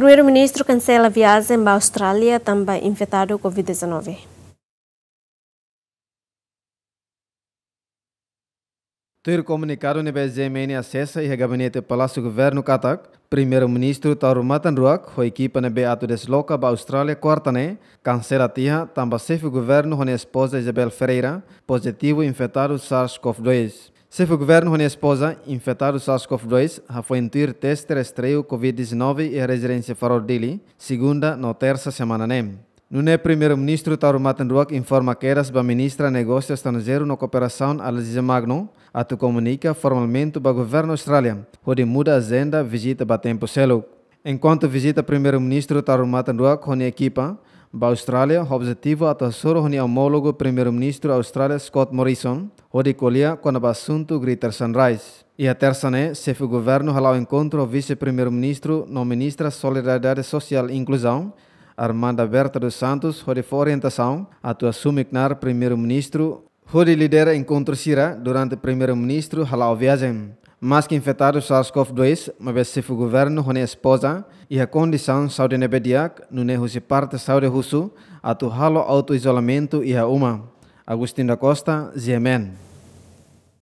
Primeiro-ministro cancela viagem para a Austrália, também infectado Covid-19. Ter comunicado no BGMN acessa e gabinete Palácio Governo Katak, Primeiro-ministro Tarumatan com a equipa na Beato desloca para Austrália quarta-né, cancela tia, também chefe governo, a esposa Isabel Ferreira, positivo infectado SARS-CoV-2. Chefe do governo, Rony Esposa, infectado SARS-CoV-2, já foi ter teste rastreio Covid-19 e a residência farol dele, segunda na terça semana nem. Né? No primeiro-ministro Tauro Matanduak informa que eras a ministra negócio estrangeiro na cooperação Alizia Magno, a tu comunica formalmente para o governo Austrália, onde muda a agenda visita ba tempo selo. Enquanto visita primeiro-ministro Tarumatandua com a equipa da Austrália, objetivo com o homólogo primeiro-ministro Austrália Scott Morrison, onde colhia com o assunto Greater Sunrise. E a terça, né, chefe do governo halou encontro o vice-primeiro-ministro no ministra Solidariedade Social e Inclusão, Armanda Berta dos Santos, onde foi orientação a tu assumir primeiro-ministro, onde lidera encontro Sira durante primeiro-ministro halou viagem. Mais que infectaram SARS-CoV-2, uma vez se o governo hone esposa e a condição saúde nebediak, é nehusi parte saúde russo, atu halo auto-isolamento e a uma. Agustin da Costa, Ziemen.